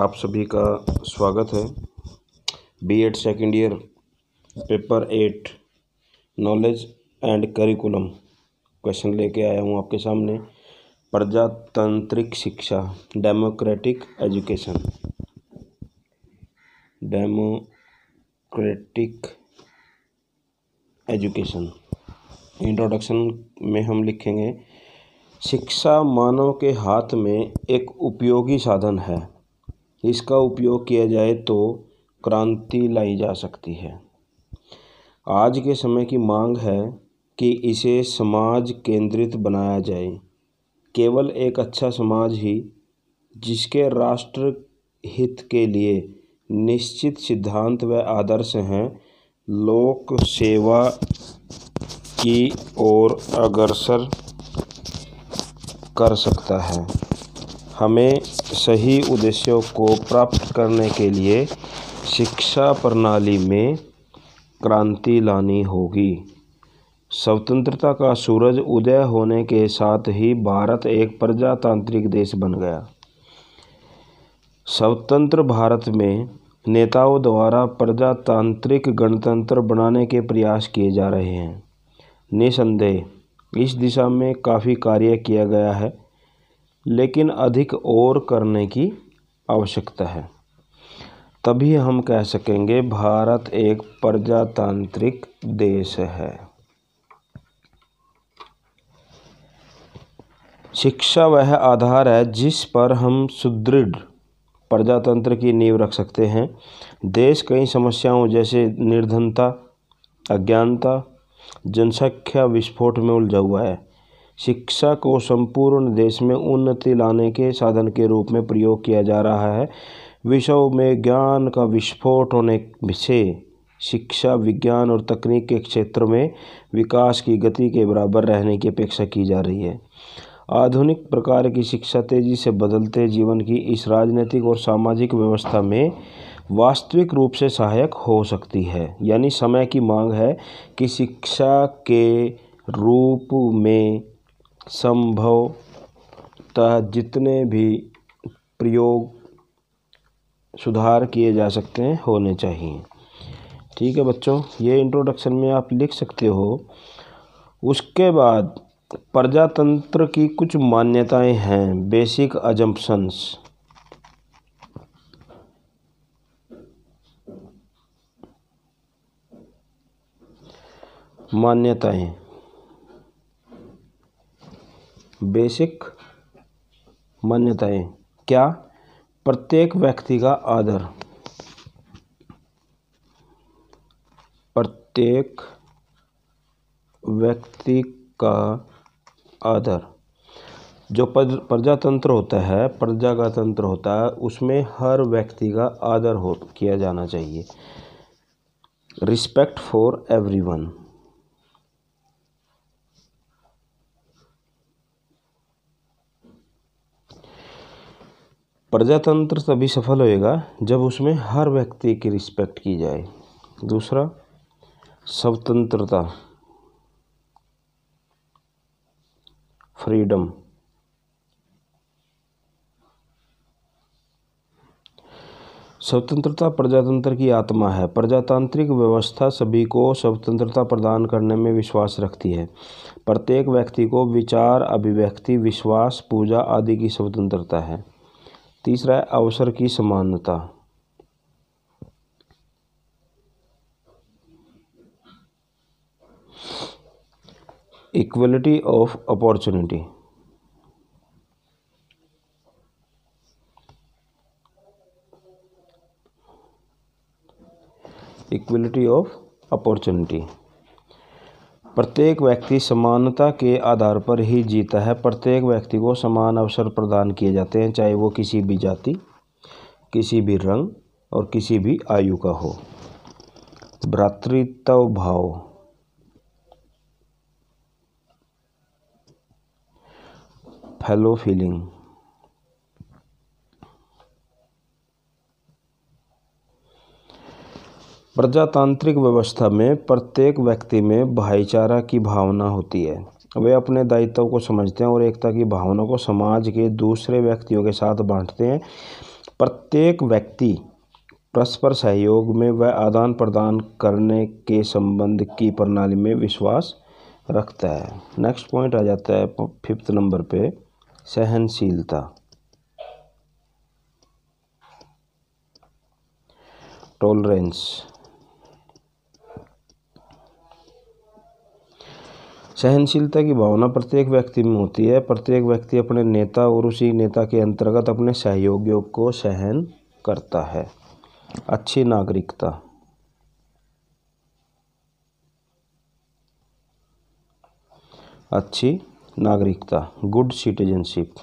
आप सभी का स्वागत है B Ed second year paper eight knowledge and curriculum question लेके आया हूँ आपके सामने प्रजातांत्रिक शिक्षा democratic education democratic education introduction में हम लिखेंगे शिक्षा मानव के हाथ में एक उपयोगी साधन है इसका उपयोग किया जाए तो क्रांति लाई जा सकती है आज के समय की मांग है कि इसे समाज केंद्रित बनाया जाए केवल एक अच्छा समाज ही जिसके राष्ट्र हित के लिए निश्चित सिद्धांत व आदर्श हैं लोक सेवा की ओर अग्रसर कर सकता है हमें सही उद्देश्यों को प्राप्त करने के लिए शिक्षा प्रणाली में क्रांति लानी होगी स्वतंत्रता का सूरज उदय होने के साथ ही भारत एक प्रजातांत्रिक देश बन गया स्वतंत्र भारत में नेताओं द्वारा प्रजातांत्रिक गणतंत्र बनाने के प्रयास किए जा रहे हैं निसंदेह इस दिशा में काफ़ी कार्य किया गया है लेकिन अधिक और करने की आवश्यकता है तभी हम कह सकेंगे भारत एक प्रजातांत्रिक देश है शिक्षा वह आधार है जिस पर हम सुदृढ़ प्रजातंत्र की नींव रख सकते हैं देश कई समस्याओं जैसे निर्धनता अज्ञानता जनसंख्या विस्फोट में उलझा हुआ है शिक्षा को संपूर्ण देश में उन्नति लाने के साधन के रूप में प्रयोग किया जा रहा है विश्व में ज्ञान का विस्फोट होने से शिक्षा विज्ञान और तकनीक के क्षेत्र में विकास की गति के बराबर रहने की अपेक्षा की जा रही है आधुनिक प्रकार की शिक्षा तेजी से बदलते जीवन की इस राजनीतिक और सामाजिक व्यवस्था में वास्तविक रूप से सहायक हो सकती है यानी समय की मांग है कि शिक्षा के रूप में संभवतः जितने भी प्रयोग सुधार किए जा सकते हैं होने चाहिए ठीक है बच्चों ये इंट्रोडक्शन में आप लिख सकते हो उसके बाद प्रजातंत्र की कुछ मान्यताएं हैं बेसिक अजम्पन्स मान्यताएं बेसिक मान्यताएं क्या प्रत्येक व्यक्ति का आदर प्रत्येक व्यक्ति का आदर जो प्रजातंत्र होता है प्रजा का तंत्र होता है उसमें हर व्यक्ति का आदर हो किया जाना चाहिए रिस्पेक्ट फॉर एवरीवन प्रजातंत्र तभी सफल होएगा जब उसमें हर व्यक्ति की रिस्पेक्ट की जाए दूसरा स्वतंत्रता फ्रीडम स्वतंत्रता प्रजातंत्र की आत्मा है प्रजातांत्रिक व्यवस्था सभी को स्वतंत्रता प्रदान करने में विश्वास रखती है प्रत्येक व्यक्ति को विचार अभिव्यक्ति विश्वास पूजा आदि की स्वतंत्रता है तीसरा है अवसर की समानता equality of opportunity equality of opportunity प्रत्येक व्यक्ति समानता के आधार पर ही जीता है प्रत्येक व्यक्ति को समान अवसर प्रदान किए जाते हैं चाहे वो किसी भी जाति किसी भी रंग और किसी भी आयु का हो भ्रातृत्व भाव फेलो फीलिंग प्रजातांत्रिक व्यवस्था में प्रत्येक व्यक्ति में भाईचारा की भावना होती है वे अपने दायित्व को समझते हैं और एकता की भावना को समाज के दूसरे व्यक्तियों के साथ बांटते हैं प्रत्येक व्यक्ति परस्पर सहयोग में वह आदान प्रदान करने के संबंध की प्रणाली में विश्वास रखता है नेक्स्ट पॉइंट आ जाता है फिफ्थ नंबर पे सहनशीलता टॉलरेंस सहनशीलता की भावना प्रत्येक व्यक्ति में होती है प्रत्येक व्यक्ति अपने नेता और उसी नेता के अंतर्गत अपने सहयोगियों को सहन करता है अच्छी नागरिकता अच्छी नागरिकता गुड सिटीजनशिप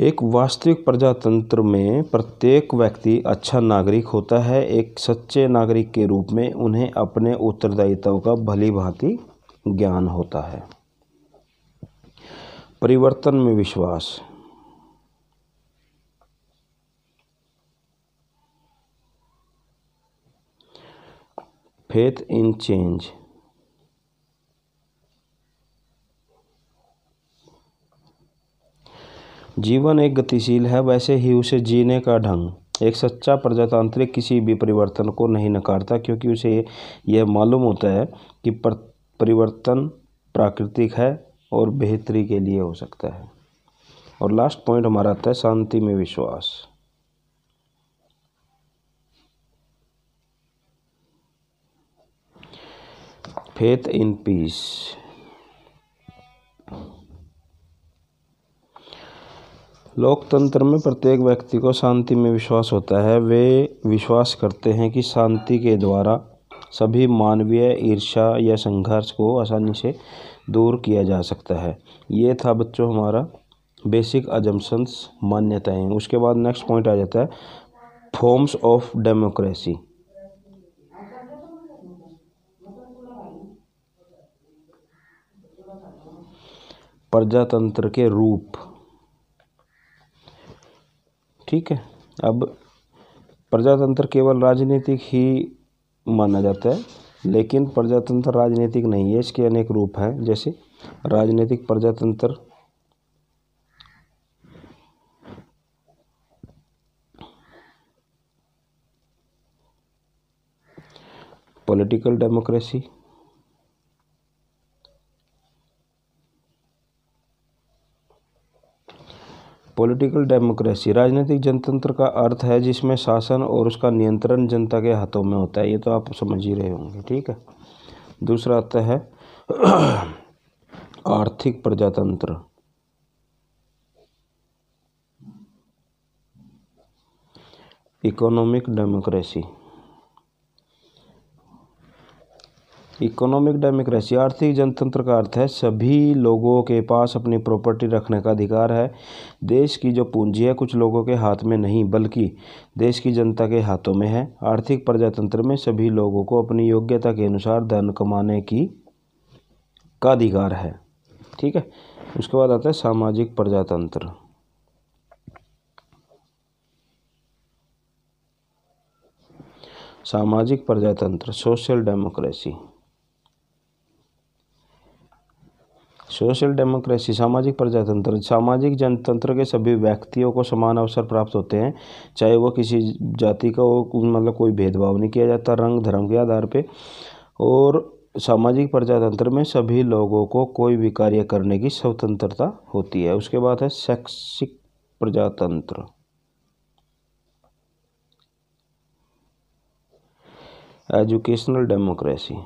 एक वास्तविक प्रजातंत्र में प्रत्येक व्यक्ति अच्छा नागरिक होता है एक सच्चे नागरिक के रूप में उन्हें अपने उत्तरदायित्व का भली भांति ज्ञान होता है परिवर्तन में विश्वास फेथ इन चेंज जीवन एक गतिशील है वैसे ही उसे जीने का ढंग एक सच्चा प्रजातांत्रिक किसी भी परिवर्तन को नहीं नकारता क्योंकि उसे यह मालूम होता है कि परिवर्तन प्राकृतिक है और बेहतरी के लिए हो सकता है और लास्ट पॉइंट हमारा आता है शांति में विश्वास फेथ इन पीस लोकतंत्र में प्रत्येक व्यक्ति को शांति में विश्वास होता है वे विश्वास करते हैं कि शांति के द्वारा सभी मानवीय ईर्ष्या या संघर्ष को आसानी से दूर किया जा सकता है ये था बच्चों हमारा बेसिक अजम्पन्स मान्यताएं उसके बाद नेक्स्ट पॉइंट आ जाता है फॉर्म्स ऑफ डेमोक्रेसी प्रजातंत्र के रूप ठीक है अब प्रजातंत्र केवल राजनीतिक ही माना जाता है लेकिन प्रजातंत्र राजनीतिक नहीं है इसके अनेक रूप हैं जैसे राजनीतिक प्रजातंत्र पॉलिटिकल डेमोक्रेसी पॉलिटिकल डेमोक्रेसी राजनीतिक जनतंत्र का अर्थ है जिसमें शासन और उसका नियंत्रण जनता के हाथों में होता है ये तो आप समझ ही रहे होंगे ठीक है दूसरा आता है आर्थिक प्रजातंत्र इकोनॉमिक डेमोक्रेसी इकोनॉमिक डेमोक्रेसी आर्थिक जनतंत्र का अर्थ है सभी लोगों के पास अपनी प्रॉपर्टी रखने का अधिकार है देश की जो पूंजी है कुछ लोगों के हाथ में नहीं बल्कि देश की जनता के हाथों में है आर्थिक प्रजातंत्र में सभी लोगों को अपनी योग्यता के अनुसार धन कमाने की का अधिकार है ठीक है उसके बाद आता है सामाजिक प्रजातंत्र सामाजिक प्रजातंत्र सोशल डेमोक्रेसी सोशल डेमोक्रेसी सामाजिक प्रजातंत्र सामाजिक जनतंत्र के सभी व्यक्तियों को समान अवसर प्राप्त होते हैं चाहे वो किसी जाति का हो मतलब कोई भेदभाव नहीं किया जाता रंग धर्म के आधार पे और सामाजिक प्रजातंत्र में सभी लोगों को कोई भी कार्य करने की स्वतंत्रता होती है उसके बाद है शैक्षिक प्रजातंत्र educational democracy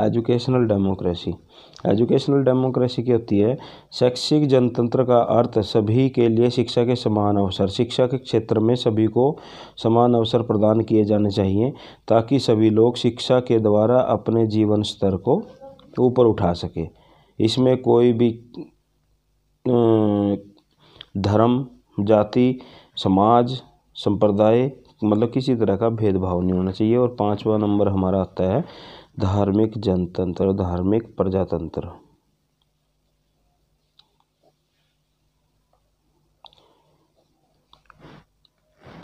educational democracy educational democracy की होती है शैक्षिक जनतंत्र का अर्थ सभी के लिए शिक्षा के समान अवसर शिक्षा के क्षेत्र में सभी को समान अवसर प्रदान किए जाने चाहिए ताकि सभी लोग शिक्षा के द्वारा अपने जीवन स्तर को ऊपर उठा सके इसमें कोई भी धर्म जाति समाज संप्रदाय मतलब किसी तरह का भेदभाव नहीं होना चाहिए और पांचवा नंबर हमारा आता है धार्मिक जनतंत्र धार्मिक प्रजातंत्र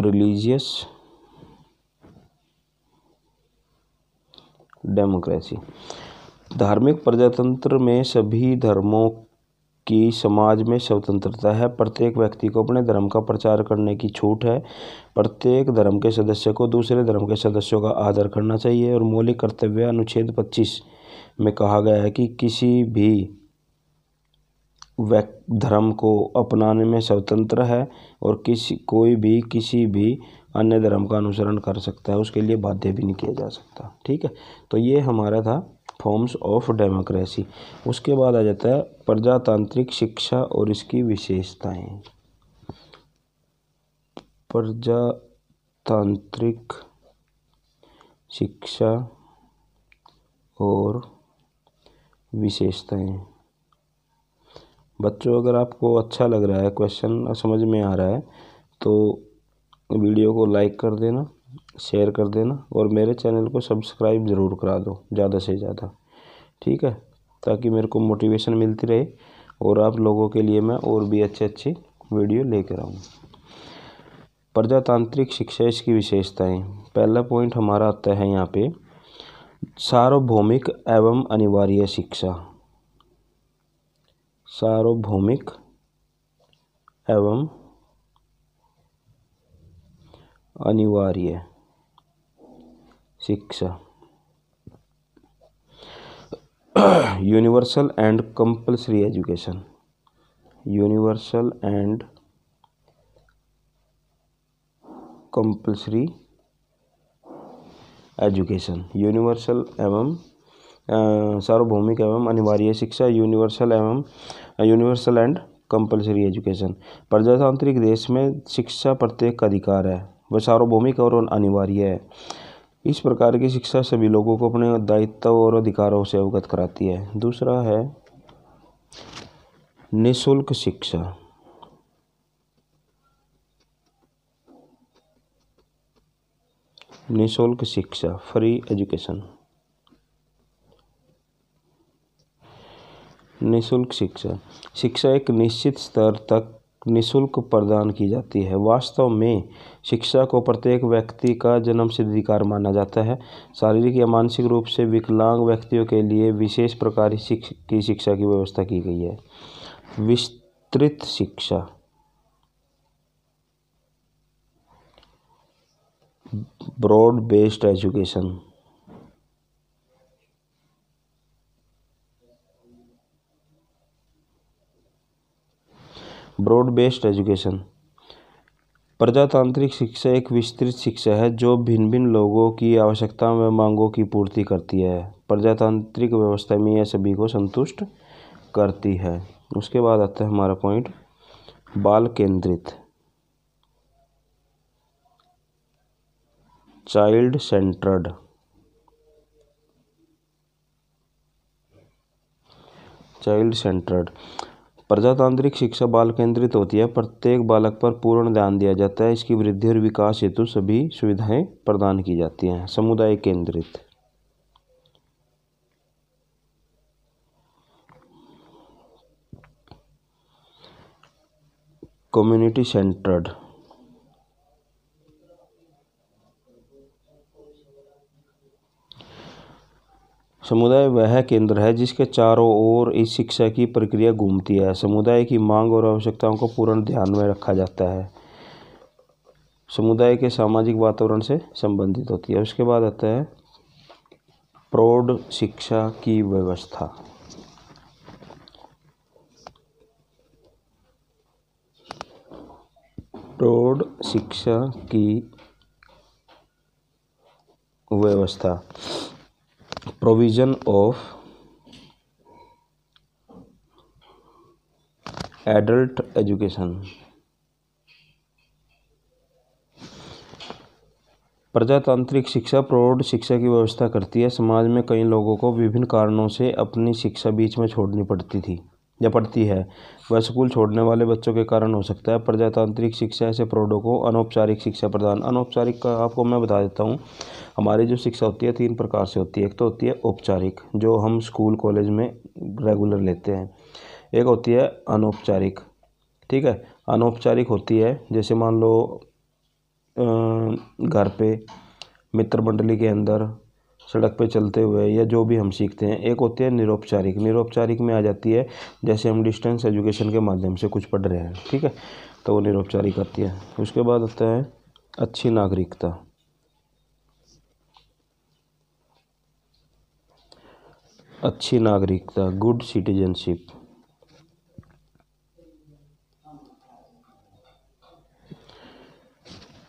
रिलीजियस डेमोक्रेसी धार्मिक प्रजातंत्र में सभी धर्मों कि समाज में स्वतंत्रता है प्रत्येक व्यक्ति को अपने धर्म का प्रचार करने की छूट है प्रत्येक धर्म के सदस्य को दूसरे धर्म के सदस्यों का आदर करना चाहिए और मौलिक कर्तव्य अनुच्छेद पच्चीस में कहा गया है कि किसी भी धर्म को अपनाने में स्वतंत्र है और किसी कोई भी किसी भी अन्य धर्म का अनुसरण कर सकता है उसके लिए बाध्य भी नहीं किया जा सकता ठीक है तो ये हमारा था फॉर्म्स ऑफ डेमोक्रेसी उसके बाद आ जाता है प्रजातांत्रिक शिक्षा और इसकी विशेषताएं प्रजातांत्रिक शिक्षा और विशेषताएं बच्चों अगर आपको अच्छा लग रहा है क्वेश्चन समझ में आ रहा है तो वीडियो को लाइक कर देना शेयर कर देना और मेरे चैनल को सब्सक्राइब ज़रूर करा दो ज़्यादा से ज़्यादा ठीक है ताकि मेरे को मोटिवेशन मिलती रहे और आप लोगों के लिए मैं और भी अच्छे अच्छे वीडियो लेकर आऊँ प्रजातांत्रिक शिक्षा इसकी विशेषताएं पहला पॉइंट हमारा आता है यहाँ पे सार्वभौमिक एवं अनिवार्य शिक्षा सार्वभौमिक एवं अनिवार्य शिक्षा universal and compulsory education universal and compulsory education universal एवं सार्वभौमिक एवं अनिवार्य शिक्षा यूनिवर्सल एवं यूनिवर्सल एंड कंपलसरी एजुकेशन प्रजातांत्रिक देश में शिक्षा प्रत्येक का अधिकार है वह सार्वभौमिक और अनिवार्य है इस प्रकार की शिक्षा सभी लोगों को अपने दायित्व और अधिकारों से अवगत कराती है दूसरा है निशुल्क शिक्षा निशुल्क शिक्षा फ्री एजुकेशन निशुल्क शिक्षा शिक्षा एक निश्चित स्तर तक निःशुल्क प्रदान की जाती है वास्तव में शिक्षा को प्रत्येक व्यक्ति का जन्म सिद्ध अधिकार माना जाता है शारीरिक या मानसिक रूप से विकलांग व्यक्तियों के लिए विशेष प्रकार की शिक्षा की व्यवस्था की गई है विस्तृत शिक्षा broad based education broad based education प्रजातांत्रिक शिक्षा एक विस्तृत शिक्षा है जो भिन्न भिन्न लोगों की आवश्यकता व मांगों की पूर्ति करती है प्रजातांत्रिक व्यवस्था में यह सभी को संतुष्ट करती है उसके बाद आता है हमारा पॉइंट बाल केंद्रित चाइल्ड सेंटर्ड चाइल्ड सेंटर्ड प्रजातांत्रिक शिक्षा बाल केंद्रित होती है प्रत्येक बालक पर पूर्ण ध्यान दिया जाता है इसकी वृद्धि और विकास हेतु सभी सुविधाएं प्रदान की जाती हैं समुदाय केंद्रित कम्युनिटी सेंटर्ड समुदाय वह केंद्र है जिसके चारों ओर इस शिक्षा की प्रक्रिया घूमती है समुदाय की मांग और आवश्यकताओं को पूर्ण ध्यान में रखा जाता है समुदाय के सामाजिक वातावरण से संबंधित होती है उसके बाद आता है प्रौढ़ शिक्षा की व्यवस्था प्रौढ़ शिक्षा की व्यवस्था provision of adult education प्रजातांत्रिक शिक्षा प्रौढ़ शिक्षा की व्यवस्था करती है समाज में कई लोगों को विभिन्न कारणों से अपनी शिक्षा बीच में छोड़नी पड़ती थी या है वह स्कूल छोड़ने वाले बच्चों के कारण हो सकता है प्रजातांत्रिक शिक्षा ऐसे प्रौढ़ों को अनौपचारिक शिक्षा प्रदान अनौपचारिक का आपको मैं बता देता हूँ हमारी जो शिक्षा होती है तीन प्रकार से होती है एक तो होती है औपचारिक जो हम स्कूल कॉलेज में रेगुलर लेते हैं एक होती है अनौपचारिक ठीक है अनौपचारिक होती है जैसे मान लो घर पे मित्र मंडली के अंदर सड़क पे चलते हुए या जो भी हम सीखते हैं एक होती है निरोपचारिक निरोपचारिक में आ जाती है जैसे हम डिस्टेंस एजुकेशन के माध्यम से कुछ पढ़ रहे हैं ठीक है तो वो निरोपचारिक आती है उसके बाद होता है अच्छी नागरिकता अच्छी नागरिकता गुड सिटीजनशिप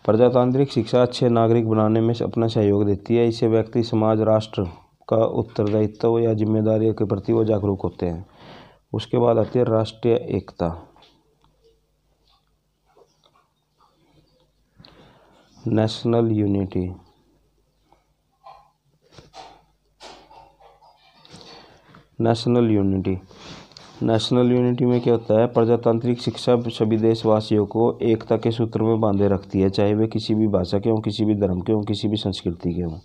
प्रजातांत्रिक शिक्षा अच्छे नागरिक बनाने में अपना सहयोग देती है इससे व्यक्ति समाज राष्ट्र का उत्तरदायित्व या जिम्मेदारियों के प्रति वो जागरूक होते हैं उसके बाद आती है राष्ट्रीय एकता national unity national unity national unity में क्या होता है प्रजातांत्रिक शिक्षा सभी देशवासियों को एकता के सूत्र में बांधे रखती है चाहे वे किसी भी भाषा के हों किसी भी धर्म के हों किसी भी संस्कृति के हों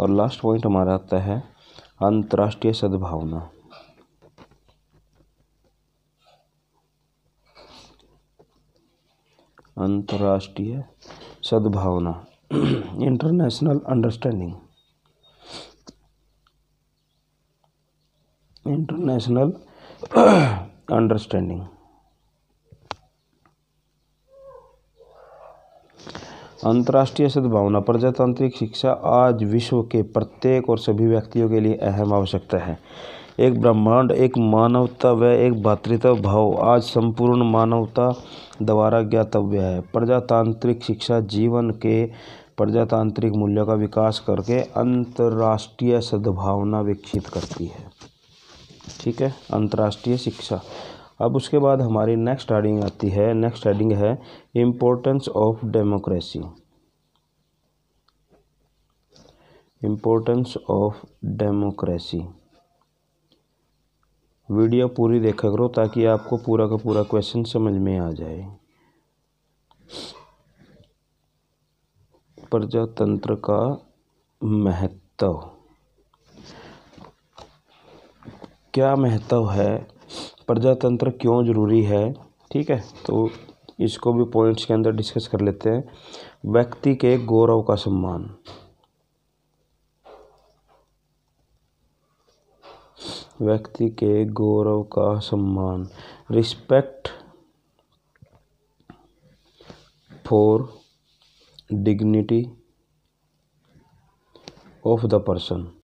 और लास्ट पॉइंट हमारा आता है अंतर्राष्ट्रीय सद्भावना अंतर्राष्ट्रीय सद्भावना इंटरनेशनल अंडरस्टैंडिंग इंटरनेशनल अंडरस्टैंडिंग अंतर्राष्ट्रीय सद्भावना प्रजातांत्रिक शिक्षा आज विश्व के प्रत्येक और सभी व्यक्तियों के लिए अहम आवश्यकता है एक ब्रह्मांड एक मानवता व एक भातृत्व भाव आज संपूर्ण मानवता द्वारा ज्ञातव्य है प्रजातांत्रिक शिक्षा जीवन के प्रजातांत्रिक मूल्यों का विकास करके अंतर्राष्ट्रीय सद्भावना विकसित करती है ठीक है अंतर्राष्ट्रीय शिक्षा अब उसके बाद हमारी नेक्स्ट हेडिंग आती है नेक्स्ट हेडिंग है importance of democracy importance of democracy video पूरी देखा करो ताकि आपको पूरा का पूरा क्वेश्चन समझ में आ जाए प्रजातंत्र का महत्व क्या महत्व है प्रजातंत्र क्यों ज़रूरी है ठीक है तो इसको भी पॉइंट्स के अंदर डिस्कस कर लेते हैं व्यक्ति के गौरव का सम्मान व्यक्ति के गौरव का सम्मान respect for dignity of the person